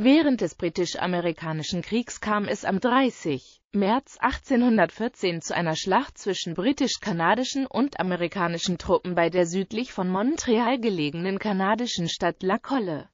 Während des britisch-amerikanischen Kriegs kam es am 30. März 1814 zu einer Schlacht zwischen britisch-kanadischen und amerikanischen Truppen bei der südlich von Montreal gelegenen kanadischen Stadt La Colle,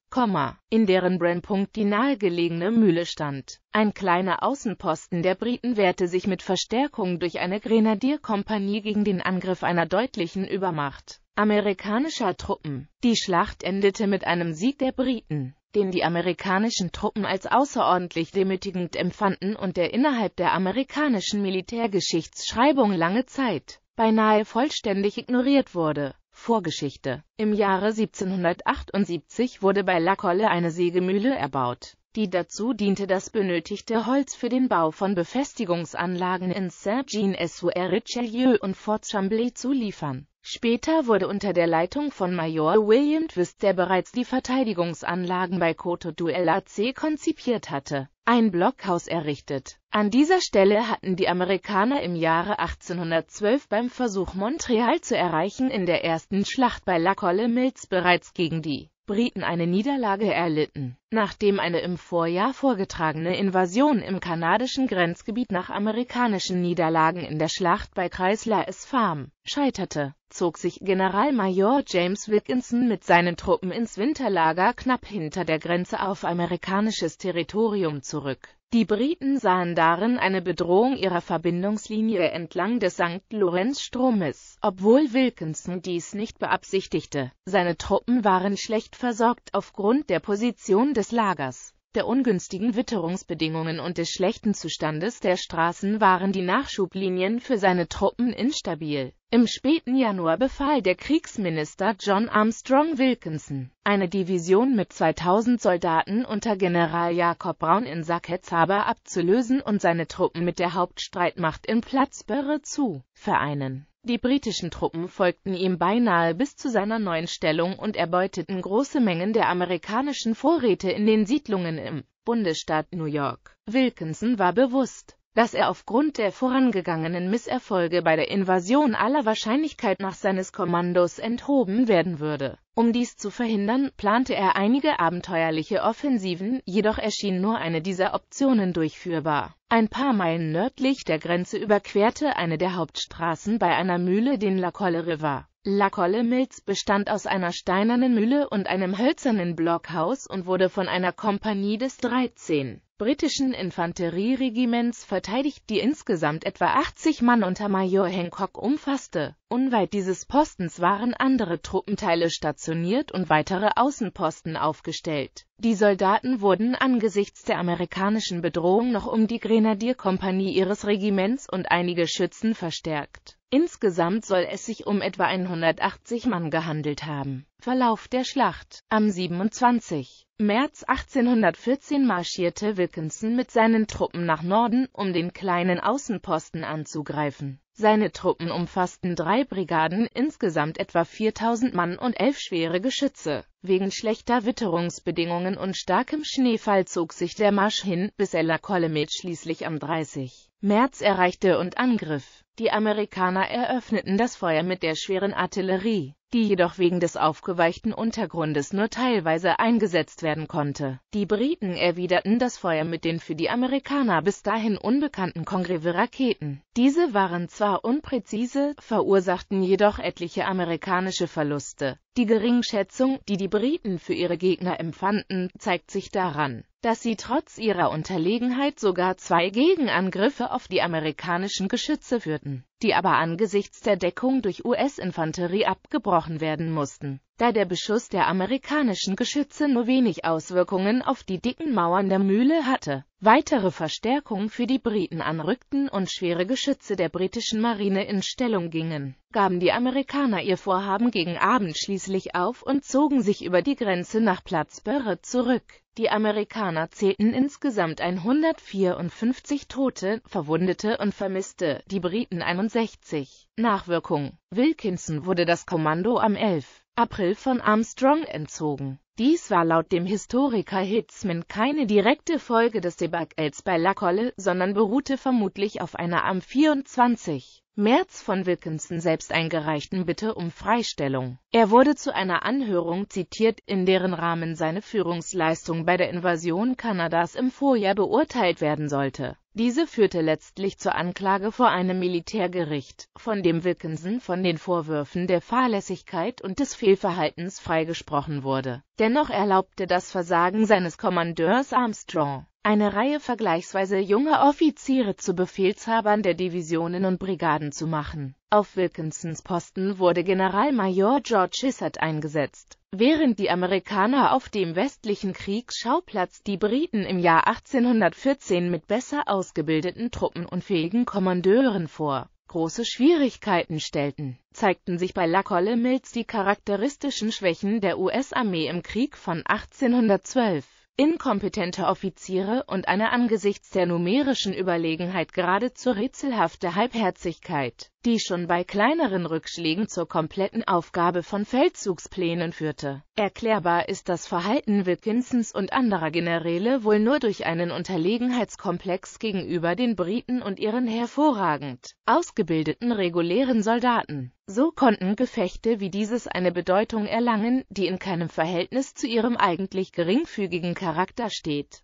in deren Brennpunkt die nahegelegene Mühle stand. Ein kleiner Außenposten der Briten wehrte sich mit Verstärkung durch eine Grenadierkompanie gegen den Angriff einer deutlichen Übermacht amerikanischer Truppen. Die Schlacht endete mit einem Sieg der Briten den die amerikanischen Truppen als außerordentlich demütigend empfanden und der innerhalb der amerikanischen Militärgeschichtsschreibung lange Zeit beinahe vollständig ignoriert wurde. Vorgeschichte Im Jahre 1778 wurde bei La Colle eine Sägemühle erbaut, die dazu diente, das benötigte Holz für den Bau von Befestigungsanlagen in Saint-Jean-sur-Richelieu und Fort Chambly zu liefern. Später wurde unter der Leitung von Major William Twist, der bereits die Verteidigungsanlagen bei Coto Duel AC konzipiert hatte, ein Blockhaus errichtet. An dieser Stelle hatten die Amerikaner im Jahre 1812 beim Versuch Montreal zu erreichen in der ersten Schlacht bei La Colle Mills bereits gegen die Briten eine Niederlage erlitten, nachdem eine im Vorjahr vorgetragene Invasion im kanadischen Grenzgebiet nach amerikanischen Niederlagen in der Schlacht bei Chrysler S. Farm scheiterte, zog sich Generalmajor James Wilkinson mit seinen Truppen ins Winterlager knapp hinter der Grenze auf amerikanisches Territorium zurück die Briten sahen darin eine Bedrohung ihrer Verbindungslinie entlang des St. Lorenz-Stromes, obwohl Wilkinson dies nicht beabsichtigte. Seine Truppen waren schlecht versorgt aufgrund der Position des Lagers der ungünstigen Witterungsbedingungen und des schlechten Zustandes der Straßen waren die Nachschublinien für seine Truppen instabil. Im späten Januar befahl der Kriegsminister John Armstrong Wilkinson, eine Division mit 2000 Soldaten unter General Jakob Braun in Sacketz-Haber abzulösen und seine Truppen mit der Hauptstreitmacht in Plattsburgh zu vereinen die britischen Truppen folgten ihm beinahe bis zu seiner neuen Stellung und erbeuteten große Mengen der amerikanischen Vorräte in den Siedlungen im Bundesstaat New York. Wilkinson war bewusst, dass er aufgrund der vorangegangenen Misserfolge bei der Invasion aller Wahrscheinlichkeit nach seines Kommandos enthoben werden würde. Um dies zu verhindern, plante er einige abenteuerliche Offensiven, jedoch erschien nur eine dieser Optionen durchführbar. Ein paar Meilen nördlich der Grenze überquerte eine der Hauptstraßen bei einer Mühle den Lacolle River. Lacolle Colle Mills bestand aus einer steinernen Mühle und einem hölzernen Blockhaus und wurde von einer Kompanie des 13 britischen Infanterieregiments verteidigt, die insgesamt etwa 80 Mann unter Major Hancock umfasste. Unweit dieses Postens waren andere Truppenteile stationiert und weitere Außenposten aufgestellt. Die Soldaten wurden angesichts der amerikanischen Bedrohung noch um die Grenadierkompanie ihres Regiments und einige Schützen verstärkt. Insgesamt soll es sich um etwa 180 Mann gehandelt haben Verlauf der Schlacht Am 27. März 1814 marschierte Wilkinson mit seinen Truppen nach Norden, um den kleinen Außenposten anzugreifen. Seine Truppen umfassten drei Brigaden, insgesamt etwa 4000 Mann und elf schwere Geschütze. Wegen schlechter Witterungsbedingungen und starkem Schneefall zog sich der Marsch hin, bis Ella La schließlich am 30. März erreichte und angriff. Die Amerikaner eröffneten das Feuer mit der schweren Artillerie die jedoch wegen des aufgeweichten Untergrundes nur teilweise eingesetzt werden konnte. Die Briten erwiderten das Feuer mit den für die Amerikaner bis dahin unbekannten Congreve-Raketen. Diese waren zwar unpräzise, verursachten jedoch etliche amerikanische Verluste. Die Geringschätzung, die die Briten für ihre Gegner empfanden, zeigt sich daran, dass sie trotz ihrer Unterlegenheit sogar zwei Gegenangriffe auf die amerikanischen Geschütze führten, die aber angesichts der Deckung durch US-Infanterie abgebrochen werden mussten da der Beschuss der amerikanischen Geschütze nur wenig Auswirkungen auf die dicken Mauern der Mühle hatte. Weitere Verstärkungen für die Briten anrückten und schwere Geschütze der britischen Marine in Stellung gingen, gaben die Amerikaner ihr Vorhaben gegen Abend schließlich auf und zogen sich über die Grenze nach Plattsburgh zurück. Die Amerikaner zählten insgesamt 154 Tote, Verwundete und Vermisste, die Briten 61. Nachwirkung Wilkinson wurde das Kommando am 11. April von Armstrong entzogen. Dies war laut dem Historiker Hitzman keine direkte Folge des Debakels bei La Colle, sondern beruhte vermutlich auf einer am 24. März von Wilkinson selbst eingereichten Bitte um Freistellung. Er wurde zu einer Anhörung zitiert, in deren Rahmen seine Führungsleistung bei der Invasion Kanadas im Vorjahr beurteilt werden sollte diese führte letztlich zur Anklage vor einem Militärgericht, von dem Wilkinson von den Vorwürfen der Fahrlässigkeit und des Fehlverhaltens freigesprochen wurde. Dennoch erlaubte das Versagen seines Kommandeurs Armstrong, eine Reihe vergleichsweise junger Offiziere zu Befehlshabern der Divisionen und Brigaden zu machen. Auf Wilkinsons Posten wurde Generalmajor George Shissett eingesetzt Während die Amerikaner auf dem westlichen Kriegsschauplatz die Briten im Jahr 1814 mit besser ausgebildeten Truppen und fähigen Kommandeuren vor große Schwierigkeiten stellten, zeigten sich bei Lacolle Colle Mills die charakteristischen Schwächen der US-Armee im Krieg von 1812. Inkompetente Offiziere und eine angesichts der numerischen Überlegenheit geradezu rätselhafte Halbherzigkeit die schon bei kleineren Rückschlägen zur kompletten Aufgabe von Feldzugsplänen führte. Erklärbar ist das Verhalten Wilkinsons und anderer Generäle wohl nur durch einen Unterlegenheitskomplex gegenüber den Briten und ihren hervorragend ausgebildeten regulären Soldaten. So konnten Gefechte wie dieses eine Bedeutung erlangen, die in keinem Verhältnis zu ihrem eigentlich geringfügigen Charakter steht.